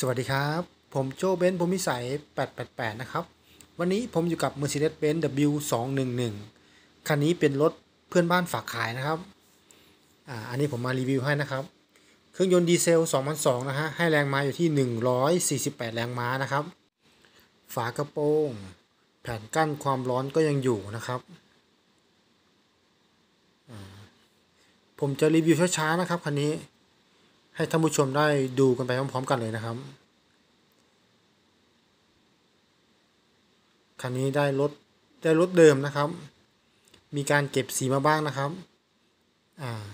สวัสดีครับ ผมโจเบนผมมิสัย888 นะครับ วันนี้ผมอยู่กับ Mercedes-Benz W211 คันนี้เป็นรถเพื่อนบ้านฝากขายนะครับอ่าอันนี้ผมมารีวิวให้นะครับ เครื่องยนต์ดีเซล2002นะฮะให้แรงม้าอยู่ที่ 148 แรงม้านะครับ ฝากระโปรงแผ่นกั้นความร้อนก็ยังอยู่นะครับ ผมจะรีวิวช้าๆนะครับคันนี้ให้ท่านผู้ชมได้ดูกันไปพร้อมๆกันเลยนะครับ คันนี้ได้รถได้รถเดิมนะครับ มีการเก็บสีมาบ้างนะครับ อ่า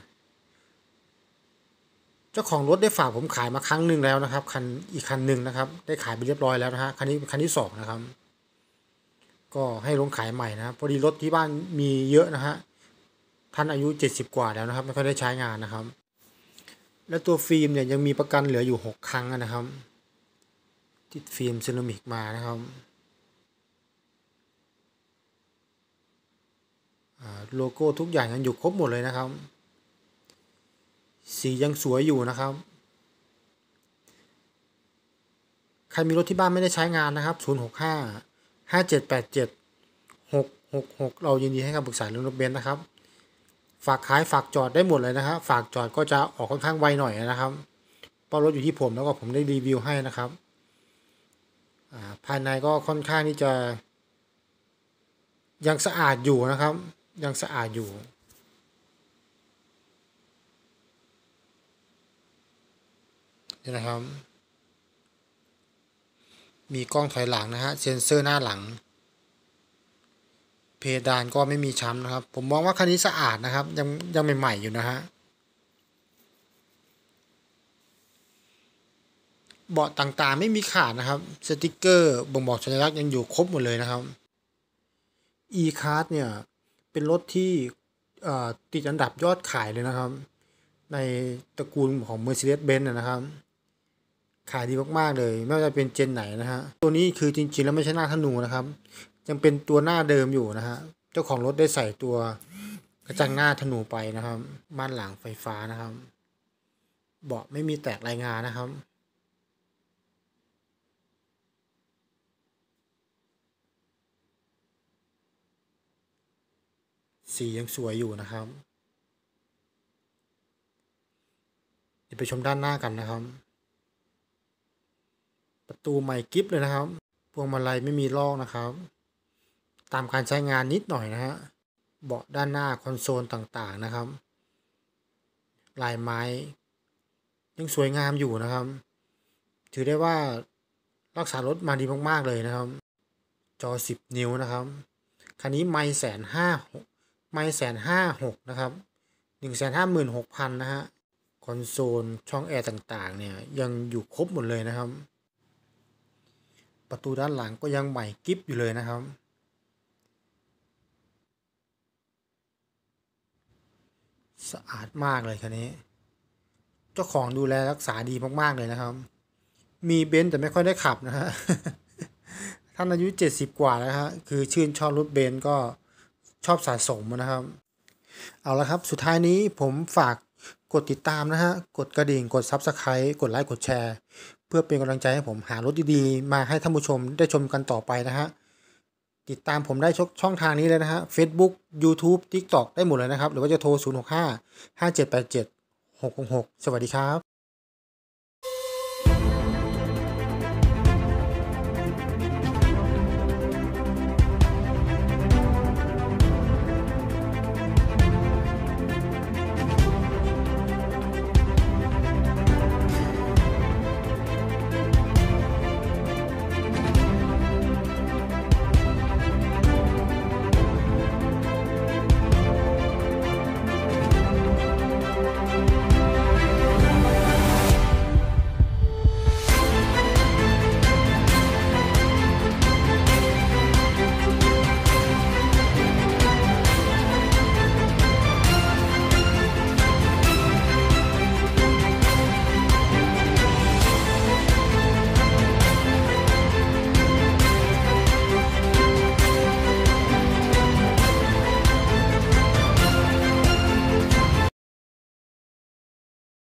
จ้าของรถได้ฝากผมขายมาครั้งหนึ่งแล้วนะครับ คันอีกคันหนึ่งนะครับได้ขายไปเรียบร้อยแล้วนะฮะคันนี้คันที่สองนะครับ ก็ให้ลงขายใหม่นะพอดีรถที่บ้านมีเยอะนะฮะท่านอายุเจ็ดสิบกว่าแล้วนะครับไม่ค่อยได้ใช้งานนะครับและตัวฟิล์มเนี่ยยังมีประกันเหลืออยู่ 6 ครั้งนะครับ ติดฟิล์มเซรามิกมานะครับ โลโก้ทุกอย่างยังอยู่ครบหมดเลยนะครับ สียังสวยอยู่นะครับ ใครมีรถที่บ้านไม่ได้ใช้งานนะครับ 065 5787 666 เรายินดีให้คำปรึกษาเรื่องรถเบนซ์นะครับฝากขายฝากจอดได้หมดเลยนะครับ ฝากจอดก็จะออกค่อนข้างไวหน่อยนะครับเพราะรถอยู่ที่ผมแล้วก็ผมได้รีวิวให้นะครับภายในก็ค่อนข้างที่จะ ยังสะอาดอยู่นะครับ ยังสะอาดอยู่นี่นะครับ มีกล้องถอยหลังนะฮะเซ็นเซอร์หน้าหลังเพดานก็ไม่มีช้ำนะครับ ผมมองว่าคันนี้สะอาดนะครับ ยังยังใหม่ๆอยู่นะฮะ เบาะต่างๆไม่มีขาดนะครับสติกเกอร์บ่งบอกสัญลักษณ์ยังอยู่ครบหมดเลยนะครับ e-card เนี่ย เป็นรถที่ติดอันดับยอดขายเลยนะครับ ในตระกูลของ Mercedes-Benz นะครับขายดีมากๆ เลย ไม่ว่าจะเป็นเจนไหนนะฮะตัวนี้คือจริง ๆ แล้วไม่ใช่หน้าธนูนะครับยังเป็นตัวหน้าเดิมอยู่นะฮะเจ้าของรถได้ใส่ตัว กระจังหน้าธนูไปนะครับม่านหลังไฟฟ้านะครับเบาะไม่มีแตกรายงานนะครับ สียังสวยอยู่นะครับ เดี๋ยวไปชมด้านหน้ากันนะครับประตูใหม่กิฟเลยนะครับ พวงมาลัยไม่มีลอกนะครับ ตามการใช้งานนิดหน่อยนะฮะ เบาะด้านหน้าคอนโซลต่างๆนะครับ ลายไม้ ยังสวยงามอยู่นะครับ ถือได้ว่ารักษารถมาดีมากๆเลยนะครับ จอ 10 นิ้วนะครับ คันนี้ไม่แสนห้าไม่แสนห้าหกนะครับ หนึ่งแสนห้าหมื่นหกพันนะฮะ คอนโซลช่องแอร์ต่างๆเนี่ย ยังอยู่ครบหมดเลยนะครับประตูด้านหลังก็ยังใหม่กิฟอยู่เลยนะครับ สะอาดมากเลยคันนี้ เจ้าของดูแลรักษาดีมากๆเลยนะครับ มีเบนซ์แต่ไม่ค่อยได้ขับนะฮะท่านอายุ 70 กว่าแล้วฮะคือชื่นชอบรถเบนซ์ก็ชอบสะสมนะครับ เอาละครับสุดท้ายนี้ผมฝากกดติดตามนะฮะ กดกระดิ่ง กดซับสไคร b e กดไลค์ กดแชร์ เพื่อเป็นกำลังใจให้ผมหารถดีๆ มาให้ท่านผู้ชมได้ชมกันต่อไปนะฮะ ติดตามผมได้ช่องทางนี้เลยนะฮะ Facebook YouTube TikTok ได้หมดเลยนะครับ หรือว่าจะโทร 065 5787 666 สวัสดีครับ